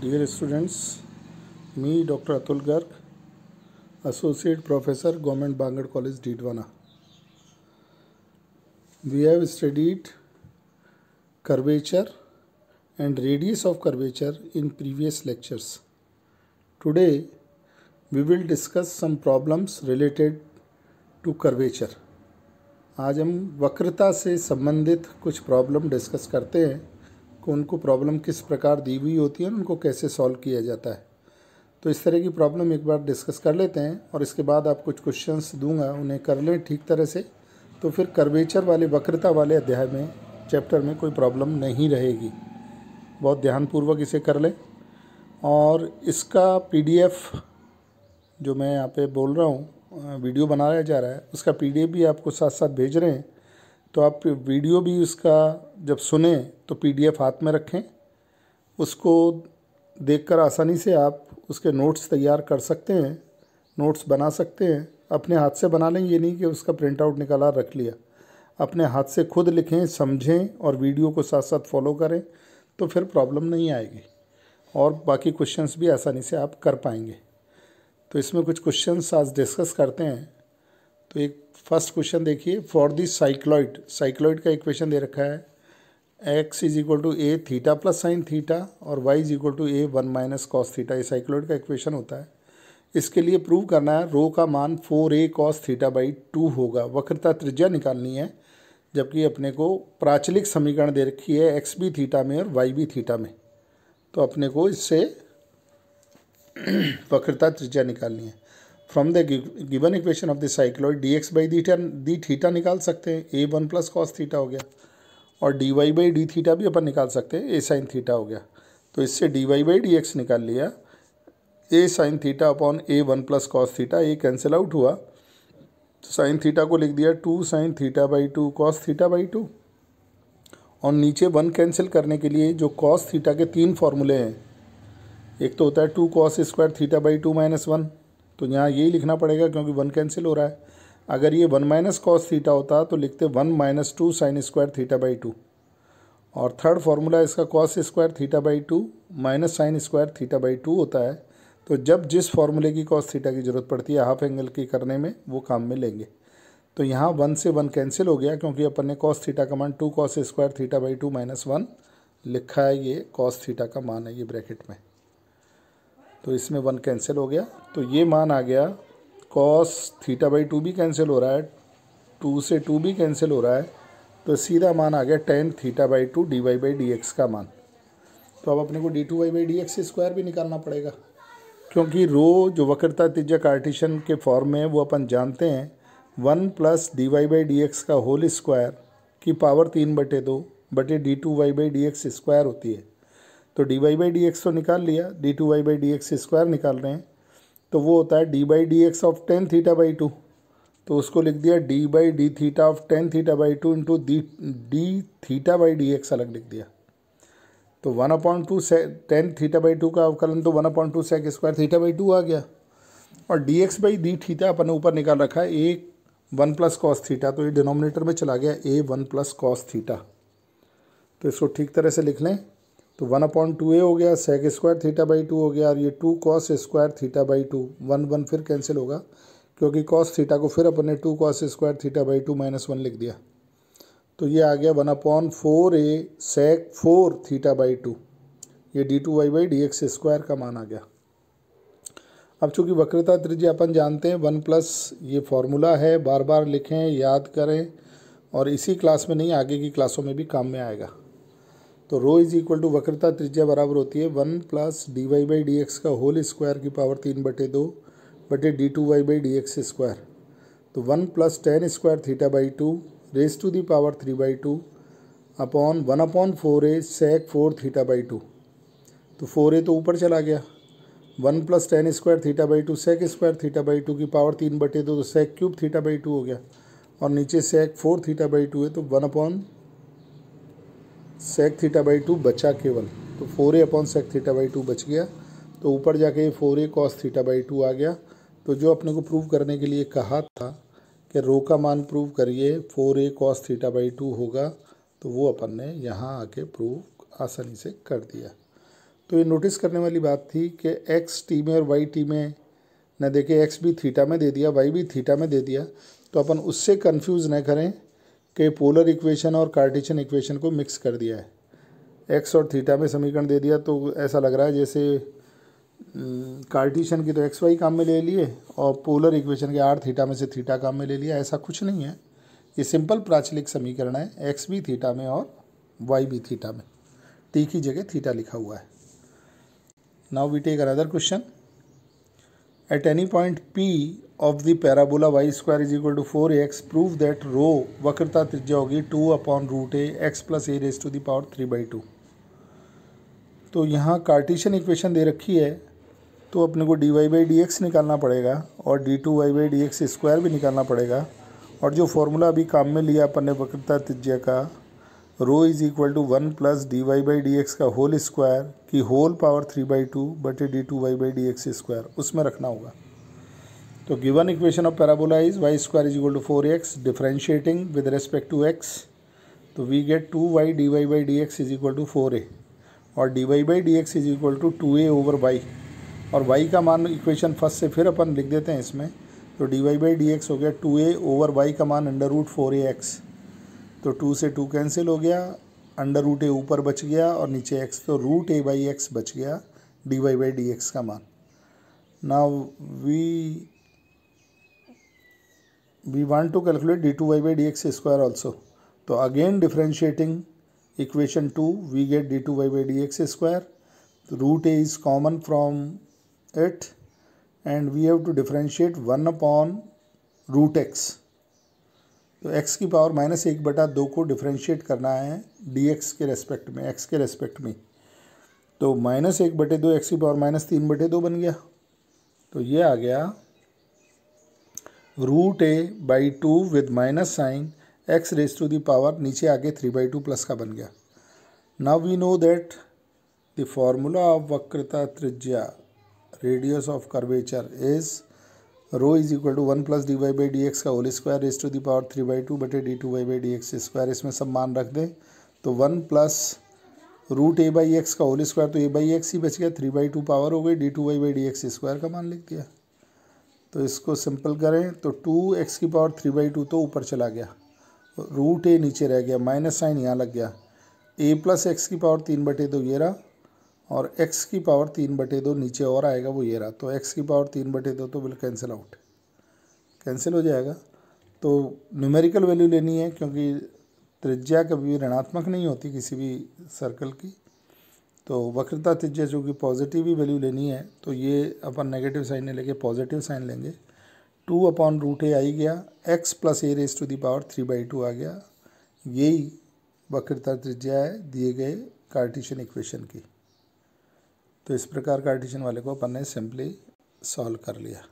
dear students me doctor Atul Garg associate professor government Bangar college Didwana we have studied curvature and radius of curvature in previous lectures today we will discuss some problems related to curvature आज हम वक्रता से संबंधित कुछ problem discuss करते हैं को उनको प्रॉब्लम किस प्रकार दी हुई होती है उनको कैसे सॉल्व किया जाता है तो इस तरह की प्रॉब्लम एक बार डिस्कस कर लेते हैं और इसके बाद आप कुछ क्वेश्चंस दूंगा उन्हें कर लें ठीक तरह से तो फिर कर्वेचर वाले वक्रता वाले अध्याय में चैप्टर में कोई प्रॉब्लम नहीं रहेगी बहुत ध्यानपूर्वक इसे कर लें और इसका पीडीएफ जो मैं यहाँ पे बोल रहा हूँ वीडियो बनाया जा रहा है उसका पीडीएफ भी आपको साथ साथ भेज रहे हैं तो आप वीडियो भी इसका जब सुने तो पीडीएफ हाथ में रखें उसको देखकर आसानी से आप उसके नोट्स तैयार कर सकते हैं नोट्स बना सकते हैं अपने हाथ से बना लें ये नहीं कि उसका प्रिंट आउट निकाला रख लिया अपने हाथ से खुद लिखें समझें और वीडियो को साथ साथ फॉलो करें तो फिर प्रॉब्लम नहीं आएगी और बाकी क्वेश्चंस भी आसानी से आप कर पाएंगे तो इसमें कुछ क्वेश्चंस आज डिस्कस करते हैं एक फर्स्ट क्वेश्चन देखिए फॉर दी साइक्लॉइड साइक्लॉइड का इक्वेशन दे रखा है X is equal to A theta plus sine theta और Y is equal to A one minus cos theta ये साइक्लॉइड का इक्वेशन होता है इसके लिए प्रूव करना है रो का मान four A cos theta by two होगा वक्रता त्रिज्या निकालनी है जबकि अपने को प्राचलिक समीकरण दे रखी है एक्स बी थीटा में और वाई बी थीटा में तो अपने को इससे वक्रता त्रिज्या निकालनी है from the given equation of the cycloid D x by D D theta निकाल सकते हैं A one plus cos theta हो गया और D Y by D theta भी अपन निकाल सकते हैं ए साइन थीटा हो गया तो इससे D Y by D X निकाल लिया A sine theta upon A one plus cos theta ये कैंसिल आउट हुआ तो साइन थीटा को लिख दिया two sine theta by two cos theta by two और नीचे वन कैंसिल करने के लिए जो कॉस थीटा के तीन फॉर्मूले हैं एक तो होता है two cos square theta by two minus one तो यहाँ यही लिखना पड़ेगा क्योंकि वन कैंसिल हो रहा है अगर ये वन माइनस कॉस थीटा होता तो लिखते one minus two sine square theta by two और थर्ड फार्मूला इसका cos square theta by two minus sine square theta by two होता है तो जब जिस फार्मूले की कॉस थीटा की ज़रूरत पड़ती है हाफ एंगल की करने में वो काम में लेंगे तो यहाँ वन से वन कैंसिल हो गया क्योंकि अपन ने कॉस थीटा का मान two cos square theta by two minus one लिखा है ये कॉस थीटा का मान है ये ब्रैकेट में तो इसमें वन कैंसिल हो गया तो ये मान आ गया कॉस थीटा बाई टू भी कैंसिल हो रहा है टू से टू भी कैंसिल हो रहा है तो सीधा मान आ गया tan theta by two D Y by D x का मान तो अब अपने को D two Y by D x square भी निकालना पड़ेगा क्योंकि रो जो वक्रता तिज्या कार्टिशन के फॉर्म में वो अपन जानते हैं one plus D Y by D x का होल स्क्वायर की पावर तीन बटे दो बटे D two Y by D x square होती है तो D Y by D X तो निकाल लिया D two Y by D x square निकाल रहे हैं तो वो होता है D by D X of tan theta by two तो उसको लिख दिया D by D theta of tan theta by two into D D theta by D X अलग लिख दिया तो वन अपॉइंट टू से टेन थीटा बाई टू का अवकलन तो one upon two sec square theta by two आ गया और D x by D theta अपने ऊपर निकाल रखा है A one plus cos theta तो ये डिनोमिनेटर में चला गया A one plus cos theta तो इसको ठीक तरह से लिख लें तो वन अपॉइंट टू ए हो गया sec square theta by two हो गया और ये two cos square theta by two one one फिर कैंसिल होगा क्योंकि कॉस थीटा को फिर अपन ने two cos square theta by two minus one लिख दिया तो ये आ गया one upon four A sec four theta by two ये D two Y by D x square का मान आ गया अब चूंकि वक्रता त्रिज्या अपन जानते हैं वन प्लस ये फॉर्मूला है बार बार लिखें याद करें और इसी क्लास में नहीं आगे की क्लासों में भी काम में आएगा तो रो इज इक्वल टू वक्रता त्रिज्या बराबर होती है one plus D Y by D x का होल स्क्वायर की पावर तीन बटे दो बटे D two Y by D x square तो one plus tan square theta by two raise to the power three by two upon one upon four A sec four theta by two तो four A तो ऊपर चला गया one plus tan square theta by two sec square theta by to की power तीन बटे दो तो sec cube theta by two हो गया और नीचे sec four theta by two है तो one upon sec theta by two बचा केवल तो four A upon sec theta by two बच गया तो ऊपर जाके ये four A cos theta by two आ गया तो जो अपने को प्रूव करने के लिए कहा था कि रो का मान प्रूव करिए four A cos theta by two होगा तो वो अपन ने यहाँ आके प्रूव आसानी से कर दिया तो ये नोटिस करने वाली बात थी कि एक्स टी में और वाई टी में न देखे एक्स भी थीटा में दे दिया वाई भी थीटा में दे दिया तो अपन उससे कन्फ्यूज़ न करें के पोलर इक्वेशन और कार्टिशन इक्वेशन को मिक्स कर दिया है एक्स और थीटा में समीकरण दे दिया तो ऐसा लग रहा है जैसे कार्टिशन हम्म, की तो एक्स वाई काम में ले लिए और पोलर इक्वेशन के आर थीटा में से थीटा काम में ले लिया ऐसा कुछ नहीं है ये सिंपल प्राचलिक समीकरण है एक्स भी थीटा में और वाई भी थीटा में टी की जगह थीटा लिखा हुआ है now we take another question at any point p of the parabola y square is equal to four x prove that rho वक्रता त्रिज्या होगी two upon root a x plus a raise to the power three by two तो यहाँ Cartesian equation दे रखी है तो अपने को d Y by D x निकालना पड़ेगा और d two Y by D x square भी निकालना पड़ेगा और जो फॉर्मूला अभी काम में लिया अपन ने वक्रता त्रिज्या का rho is equal to one plus D Y by D x का होल स्क्वायर की whole power three by two बटे D two Y by D x square उसमें रखना होगा तो given equation of parabola is y square is equal to four x differentiating with respect to x तो we get two y d Y by D x is equal to four a और D Y by D x is equal to two a over y और y का मान equation first से फिर अपन लिख देते हैं इसमें तो D Y by D x हो गया टू ए ओवर वाई का मान under root four a x तो टू से टू कैंसिल हो गया अंडर रूट ए ऊपर बच गया और नीचे एक्स तो रूट ए बाई एक्स बच गया d Y by D x का मान ना we we want to calculate d two Y by D x square also तो again differentiating equation two we get d two Y by D x square root a is common from it and we have to differentiate one upon root x तो x की power minus एक बटा दो को differentiate करना है d x के respect में एक्स के रेस्पेक्ट में तो माइनस एक बटे दो एक्स की पावर माइनस तीन बटे दो बन गया तो ये आ गया root a by two with minus sign x raise to the power नीचे आके थ्री बाई टू प्लस का बन गया now we know that the formula of वक्रता त्रिज्या radius of curvature is rho is equal to one plus D Y by D x का whole square raise to the power three by two बटे D two Y by D x square इसमें सब मान रख दें तो one plus root a by x का whole square तो ए बाई एक्स ही बच गया थ्री बाई टू पावर हो गई d two Y by D x square का मान लिख दिया तो इसको सिंपल करें तो टू एक्स की पावर थ्री बाई टू तो ऊपर चला गया रूट ए नीचे रह गया माइनस साइन यहाँ लग गया ए प्लस एक्स की पावर तीन बटे दो ये रहा और एक्स की पावर तीन बटे दो नीचे और आएगा वो ये रहा तो एक्स की पावर तीन बटे दो तो बिल कैंसिल आउट कैंसिल हो जाएगा तो न्यूमेरिकल वैल्यू लेनी है क्योंकि त्रिज्या कभी ऋणात्मक नहीं होती किसी भी सर्कल की तो वक्रता त्रिज्या जो कि पॉजिटिव ही वैल्यू लेनी है तो ये अपन नेगेटिव साइन ने लेके पॉजिटिव साइन लेंगे टू अपॉन रूट ए आई गया x plus a raise to the power three by two आ गया यही वक्रता त्रिज्या है दिए गए कार्टिशन इक्वेशन की तो इस प्रकार कार्टिशन वाले को अपन ने सिंपली सॉल्व कर लिया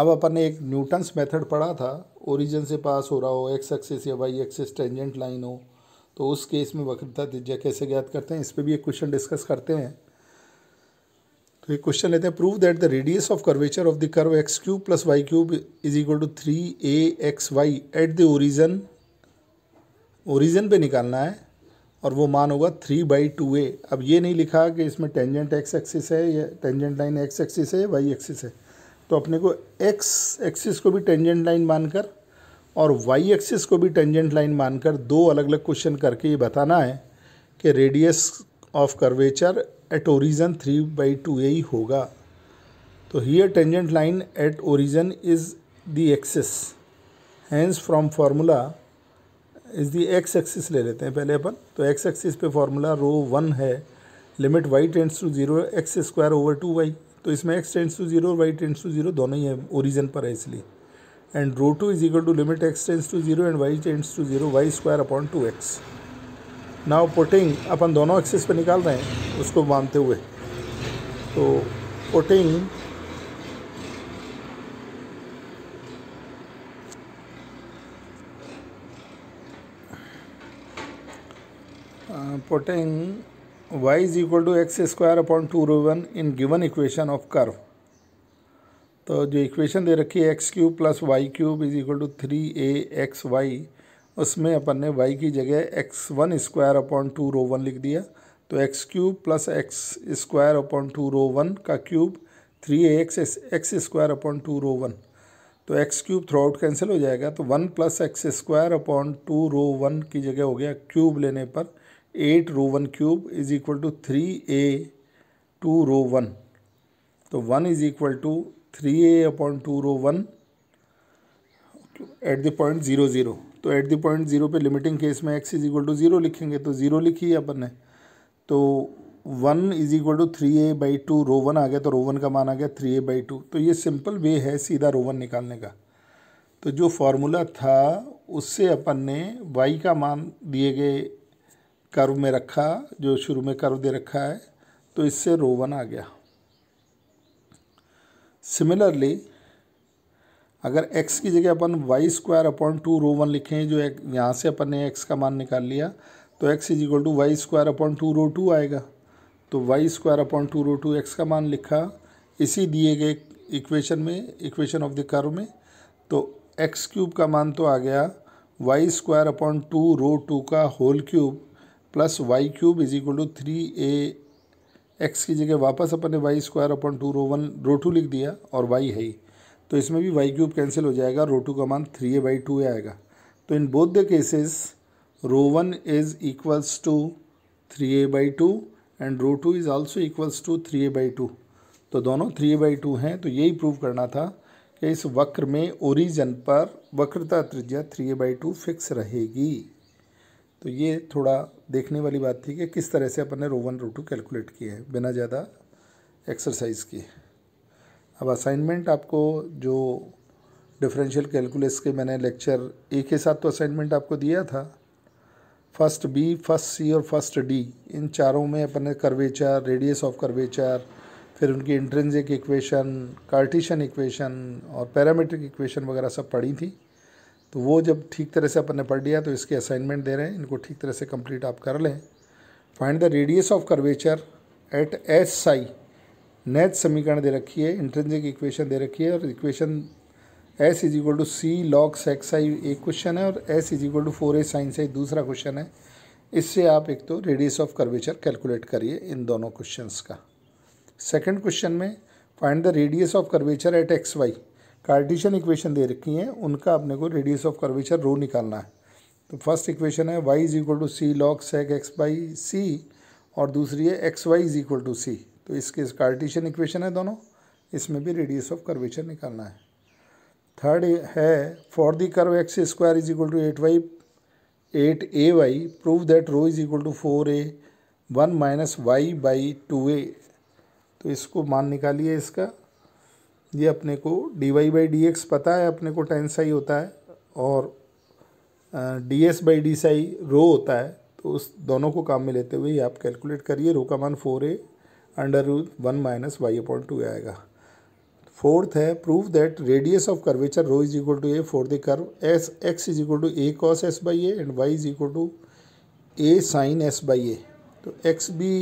अब अपन ने एक न्यूटन्स मेथड पढ़ा था ओरिजिन से पास हो रहा हो एक्स एक्सिस या वाई एक्सेस टेंजेंट लाइन हो तो उस केस में वक्रता त्रिज्या कैसे ज्ञात करते हैं इस पर भी एक क्वेश्चन डिस्कस करते हैं तो एक क्वेश्चन लेते हैं prove that the radius of curvature of the curve x cube plus y cube is equal to three a x y at the origin origin पे निकालना है और वो मान होगा थ्री बाई टू ए अब ये नहीं लिखा कि इसमें टेंजेंट एक्स एक्सिस है या टेंजेंट लाइन एक्स एक्सिस है वाई एक्सिस है तो अपने को एक्स एक्सिस को भी टेंजेंट लाइन मानकर और वाई एक्सिस को भी टेंजेंट लाइन मानकर दो अलग अलग क्वेश्चन करके ये बताना है कि radius of curvature at origin three by two a होगा तो here tangent line at origin is the axis hence from formula is the x axis ले लेते हैं पहले अपन तो एक्स एक्सिस पे फार्मूला रो वन है limit y tends to zero x square over two y तो इसमें x tends to zero y tends to zero दोनों ही है ओरिजन पर है इसलिए and and two is equal to limit x tends to zero and y tends to zero y square square two x now putting अपन दोनों axes पे निकाल रहे हैं उसको मानते हुए तो putting putting y is equal to x square upon two rho one in given equation of curve तो जो इक्वेशन दे रखी है x cube plus y cube is equal to three a x y उसमें अपन ने वाई की जगह x one square upon two rho one लिख दिया तो x cube plus x square upon two rho one का cube three a x x square upon two rho one तो x cube throughout cancel हो जाएगा तो one plus x square upon two rho one की जगह हो गया cube लेने पर eight rho one cube is equal to three a two rho one तो one is equal to three a upon two rho one at the point zero zero तो at the point zero पे limiting case में x is equal to zero लिखेंगे तो zero लिखी है अपन ने तो one is equal to three a by two rho one आ गया तो रो वन का मान आ गया थ्री ए बाई टू तो ये सिंपल वे है सीधा रो वन निकालने का तो जो फार्मूला था उससे अपन ने वाई का मान दिए गए कर्व में रखा जो शुरू में कर्व दे रखा है तो इससे रो वन आ गया सिमिलरली अगर x की जगह अपन y square upon two rho one लिखें जो यहाँ से अपन ने x का मान निकाल लिया तो x is equal to y square upon two rho two आएगा तो y square upon two rho two x का मान लिखा इसी दिए गए इक्वेशन में इक्वेशन ऑफ द कर्व में तो एक्स क्यूब का मान तो आ गया y square upon two rho two का whole cube plus y cube is equal to three a x की जगह वापस अपन ने वाई स्क्वायर अपन two rho one rho two लिख दिया और वाई है ही तो इसमें भी वाई क्यूब कैंसिल हो जाएगा रो टू का मान थ्री ए बाई टू आएगा तो in both the cases rho one is equals to three a by two and rho two is also equals to three a by two तो दोनों three a by to हैं तो यही prove करना था कि इस वक्र में ओरिजन पर वक्रता त्रिज्या three a by two fix रहेगी तो ये थोड़ा देखने वाली बात थी कि किस तरह से अपन ने rho one rho two calculate किए हैं बिना ज़्यादा एक्सरसाइज किए अब असाइनमेंट आपको जो डिफरेंशियल कैलकुलस के मैंने लेक्चर ए के साथ तो असाइनमेंट आपको दिया था फर्स्ट बी फर्स्ट सी और फर्स्ट डी इन चारों में अपन ने रेडियस ऑफ करवेचार फिर उनकी इंट्रेंसिक इक्वेशन कार्टिशन इक्वेशन और पैरामेट्रिक इक्वेशन वगैरह सब पढ़ी थी तो वो जब ठीक तरह से अपन ने पढ़ लिया तो इसके असाइनमेंट दे रहे हैं इनको ठीक तरह से कंप्लीट आप कर लें find the radius of curvature at s psi नेट समीकरण दे रखी है इंट्रेंसिक इक्वेशन दे रखी है और equation s is equal to c log sec psi एक क्वेश्चन है और s is equal to four a sine psi दूसरा क्वेश्चन है इससे आप एक तो रेडियस ऑफ कर्वेचर कैलकुलेट करिए इन दोनों क्वेश्चंस का सेकंड क्वेश्चन में find the radius of curvature at x y Cartesian equation दे रखी हैं उनका अपने को रेडियस ऑफ कर्वेचर रो निकालना है तो फर्स्ट इक्वेशन है y is equal to c log sec x by c और दूसरी है x y is equal to c तो इसके कार्टिशन इक्वेशन है दोनों इसमें भी रेडियस ऑफ कर्वेचर निकालना है थर्ड है for the curve x square is equal to eight y eight a y prove that rho is equal to four a one minus y by two a तो इसको मान निकालिए इसका ये अपने को d Y by D x पता है अपने को टेन साई होता है और d s by d psi rho होता है तो उस दोनों को काम में लेते हुए आप कैलकुलेट करिए रो का मान four a under one minus y upon two आएगा फोर्थ है prove that radius of curvature rho is equal to a for the curve as x is equal to a cos s by a and y is equal to a sine s by a तो x भी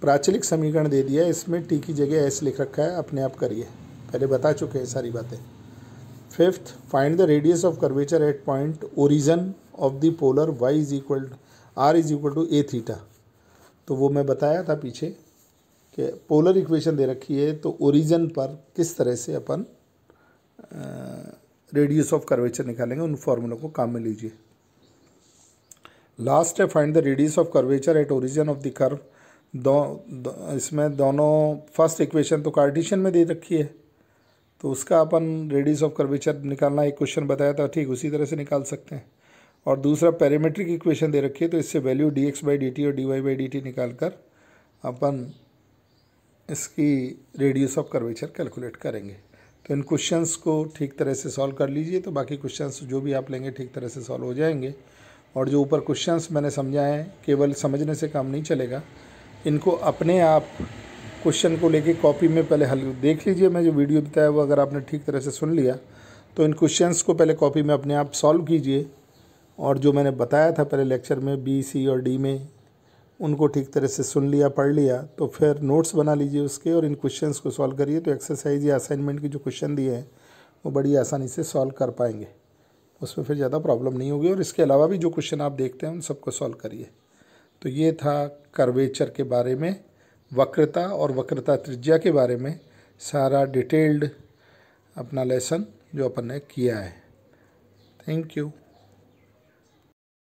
प्राचलिक समीकरण दे दिया इसमें T की जगह S लिख रखा है अपने आप करिए पहले बता चुके हैं सारी बातें fifth find the radius of curvature at point origin of the polar y is equal r is equal to A theta तो वो मैं बताया था पीछे कि पोलर इक्वेशन दे रखी है तो ओरिजन पर किस तरह से अपन रेडियस ऑफ कर्वेचर निकालेंगे उन फॉर्मूलों को काम में लीजिए लास्ट है find the radius of curvature at origin of the curve दो, दो इसमें दोनों फर्स्ट इक्वेशन तो कार्टिशन में दे रखी है तो उसका अपन रेडियस ऑफ कर्वेचर निकालना एक क्वेश्चन बताया था ठीक उसी तरह से निकाल सकते हैं और दूसरा पैरामेट्रिक इक्वेशन दे रखी है तो इससे value d x by d t और D Y by d t निकाल कर अपन इसकी रेडियस ऑफ कर्वेचर कैलकुलेट करेंगे तो इन क्वेश्चंस को ठीक तरह से सॉल्व कर लीजिए तो बाकी क्वेश्चंस जो भी आप लेंगे ठीक तरह से सॉल्व हो जाएंगे और जो ऊपर क्वेश्चंस मैंने समझाए हैं केवल समझने से काम नहीं चलेगा इनको अपने आप क्वेश्चन को लेके कॉपी में पहले हल देख लीजिए मैं जो वीडियो बताया वो अगर आपने ठीक तरह से सुन लिया तो इन क्वेश्चंस को पहले कॉपी में अपने आप सॉल्व कीजिए और जो मैंने बताया था पहले लेक्चर में बी सी और डी में उनको ठीक तरह से सुन लिया पढ़ लिया तो फिर नोट्स बना लीजिए उसके और इन क्वेश्चन को सॉल्व करिए तो एक्सरसाइज या असाइनमेंट के जो क्वेश्चन दिए हैं वो बड़ी आसानी से सॉल्व कर पाएंगे उसमें फिर ज़्यादा प्रॉब्लम नहीं होगी और इसके अलावा भी जो क्वेश्चन आप देखते हैं उन सबको सॉल्व करिए तो ये था कर्वेचर के बारे में वक्रता और वक्रता त्रिज्या के बारे में सारा डिटेल्ड अपना लेसन जो अपन ने किया है थैंक यू